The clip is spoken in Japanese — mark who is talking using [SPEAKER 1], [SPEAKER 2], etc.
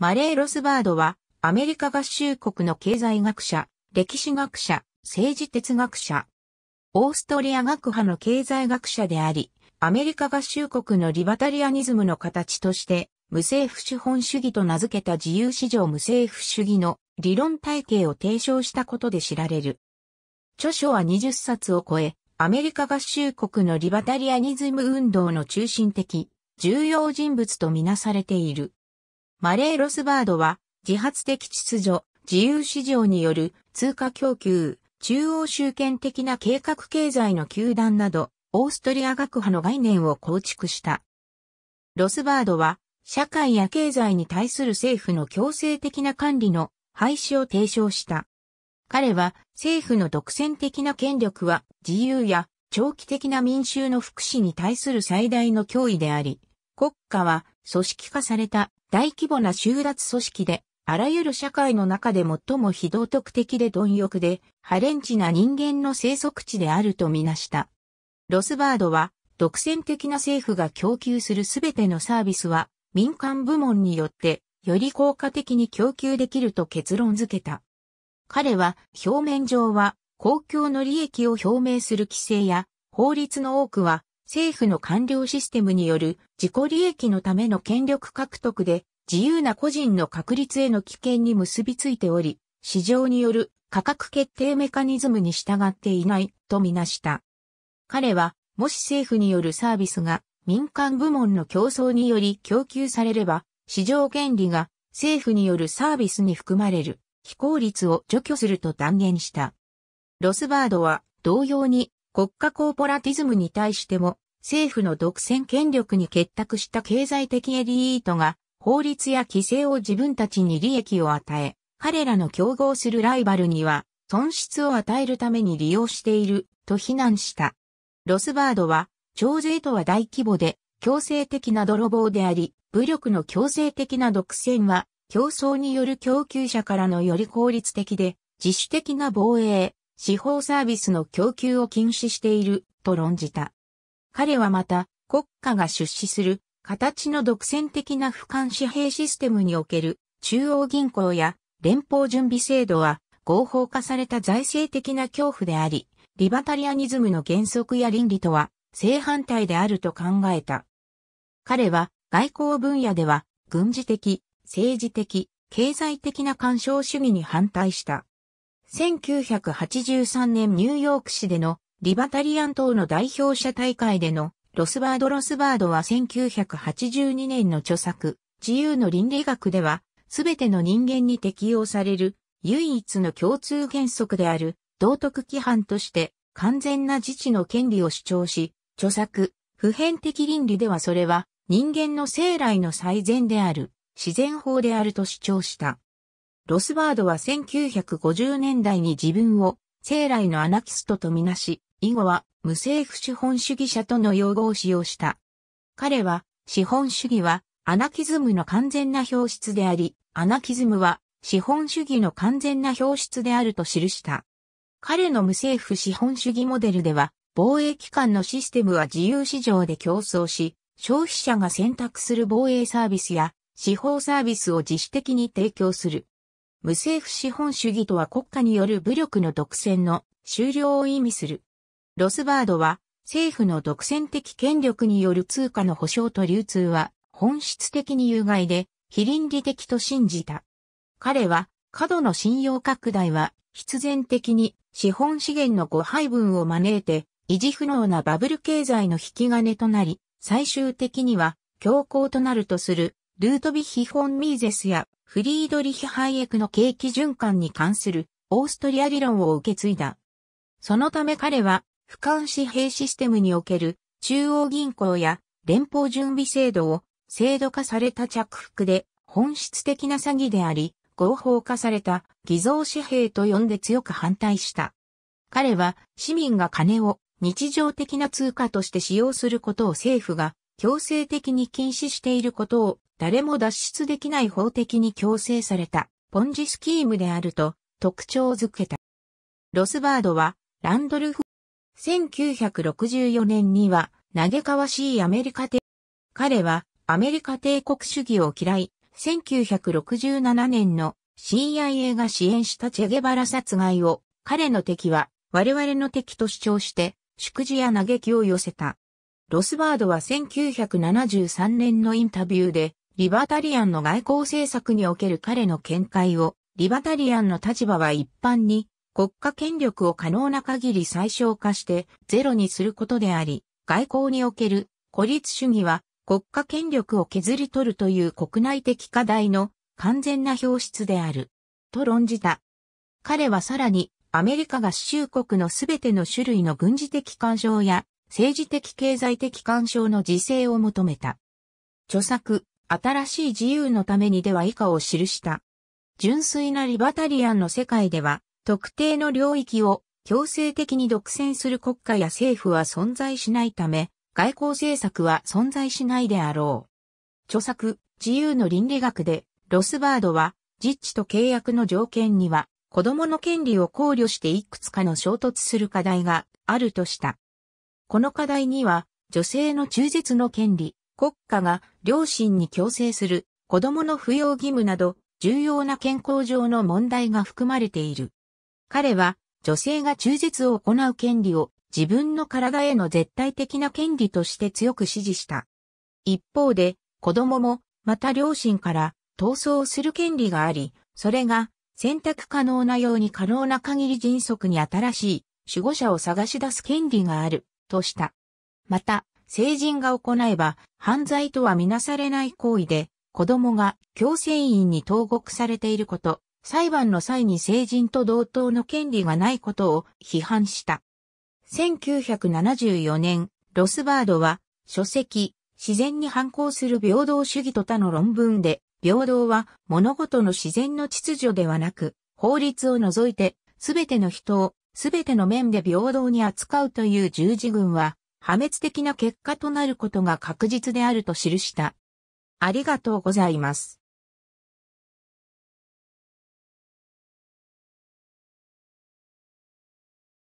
[SPEAKER 1] マレー・ロスバードは、アメリカ合衆国の経済学者、歴史学者、政治哲学者、オーストリア学派の経済学者であり、アメリカ合衆国のリバタリアニズムの形として、無政府資本主義と名付けた自由市場無政府主義の理論体系を提唱したことで知られる。著書は20冊を超え、アメリカ合衆国のリバタリアニズム運動の中心的、重要人物とみなされている。マレー・ロスバードは、自発的秩序、自由市場による通貨供給、中央集権的な計画経済の球団など、オーストリア学派の概念を構築した。ロスバードは、社会や経済に対する政府の強制的な管理の廃止を提唱した。彼は政府の独占的な権力は自由や長期的な民衆の福祉に対する最大の脅威であり、国家は組織化された大規模な収奪組織で、あらゆる社会の中で最も非道徳的で貪欲で、ハレンチな人間の生息地であるとみなした。ロスバードは、独占的な政府が供給するすべてのサービスは、民間部門によって、より効果的に供給できると結論付けた。彼は、表面上は、公共の利益を表明する規制や、法律の多くは、政府の官僚システムによる自己利益のための権力獲得で自由な個人の確立への危険に結びついており、市場による価格決定メカニズムに従っていないとみなした。彼は、もし政府によるサービスが民間部門の競争により供給されれば、市場原理が政府によるサービスに含まれる非効率を除去すると断言した。ロスバードは同様に国家コーポラティズムに対しても、政府の独占権力に結託した経済的エリートが、法律や規制を自分たちに利益を与え、彼らの競合するライバルには、損失を与えるために利用している、と非難した。ロスバードは、徴税とは大規模で、強制的な泥棒であり、武力の強制的な独占は、競争による供給者からのより効率的で、自主的な防衛、司法サービスの供給を禁止していると論じた。彼はまた国家が出資する形の独占的な俯瞰紙幣システムにおける中央銀行や連邦準備制度は合法化された財政的な恐怖であり、リバタリアニズムの原則や倫理とは正反対であると考えた。彼は外交分野では軍事的、政治的、経済的な干渉主義に反対した。1983年ニューヨーク市でのリバタリアン党の代表者大会でのロスバード・ロスバードは1982年の著作、自由の倫理学では、すべての人間に適用される唯一の共通原則である道徳規範として完全な自治の権利を主張し、著作、普遍的倫理ではそれは人間の生来の最善である自然法であると主張した。ロスバードは1950年代に自分を生来のアナキストとみなし、以後は無政府資本主義者との用語を使用した。彼は、資本主義はアナキズムの完全な表出であり、アナキズムは資本主義の完全な表出であると記した。彼の無政府資本主義モデルでは、防衛機関のシステムは自由市場で競争し、消費者が選択する防衛サービスや司法サービスを自主的に提供する。無政府資本主義とは国家による武力の独占の終了を意味する。ロスバードは、政府の独占的権力による通貨の保障と流通は、本質的に有害で、非倫理的と信じた。彼は、過度の信用拡大は、必然的に資本資源の誤配分を招いて、維持不能なバブル経済の引き金となり、最終的には強行となるとするルートビヒ・フォン・ミーゼスやフリードリヒ・ハイエクの景気循環に関するオーストリア理論を受け継いだ。そのため彼は、俯瞰紙幣システムにおける中央銀行や連邦準備制度を制度化された着服で本質的な詐欺であり、合法化された偽造紙幣と呼んで強く反対した。彼は市民が金を日常的な通貨として使用することを政府が強制的に禁止していることを誰も脱出できない法的に強制されたポンジスキームであると特徴づけた。ロスバードはランドルフ。1964年には嘆かわしいアメリカ帝。彼はアメリカ帝国主義を嫌い、1967年の CIA が支援したチェゲバラ殺害を彼の敵は我々の敵と主張して祝辞や嘆きを寄せた。ロスバードは1973年のインタビューでリバタリアンの外交政策における彼の見解を、リバタリアンの立場は一般に、国家権力を可能な限り最小化してゼロにすることであり、外交における孤立主義は国家権力を削り取るという国内的課題の完全な表出である。と論じた。彼はさらにアメリカ合衆国のすべての種類の軍事的干渉や政治的経済的干渉の自制を求めた。著作、新しい自由のためにでは以下を記した。純粋なリバタリアンの世界では、特定の領域を強制的に独占する国家や政府は存在しないため、外交政策は存在しないであろう。著作、自由の倫理学で、ロスバードは、実地と契約の条件には、子供の権利を考慮していくつかの衝突する課題があるとした。この課題には、女性の中絶の権利、国家が両親に強制する子供の扶養義務など重要な健康上の問題が含まれている。彼は女性が中絶を行う権利を自分の体への絶対的な権利として強く支持した。一方で子供もまた両親から逃走する権利があり、それが選択可能なように可能な限り迅速に新しい守護者を探し出す権利があるとした。また、成人が行えば犯罪とはみなされない行為で、子供が強制員に投獄されていること、裁判の際に成人と同等の権利がないことを批判した。1974年、ロスバードは書籍、自然に反抗する平等主義と他の論文で、平等は物事の自然の秩序ではなく、法律を除いて、すべての人を、すべての面で平等に扱うという十字軍は、破滅的な結果となることが確実であると記した。ありがとうございます。